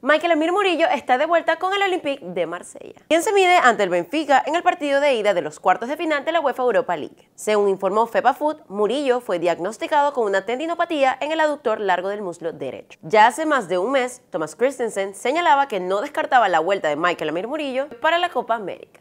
Michael Amir Murillo está de vuelta con el Olympique de Marsella, quien se mide ante el Benfica en el partido de ida de los cuartos de final de la UEFA Europa League. Según informó FEPA Food, Murillo fue diagnosticado con una tendinopatía en el aductor largo del muslo derecho. Ya hace más de un mes, Thomas Christensen señalaba que no descartaba la vuelta de Michael Amir Murillo para la Copa América.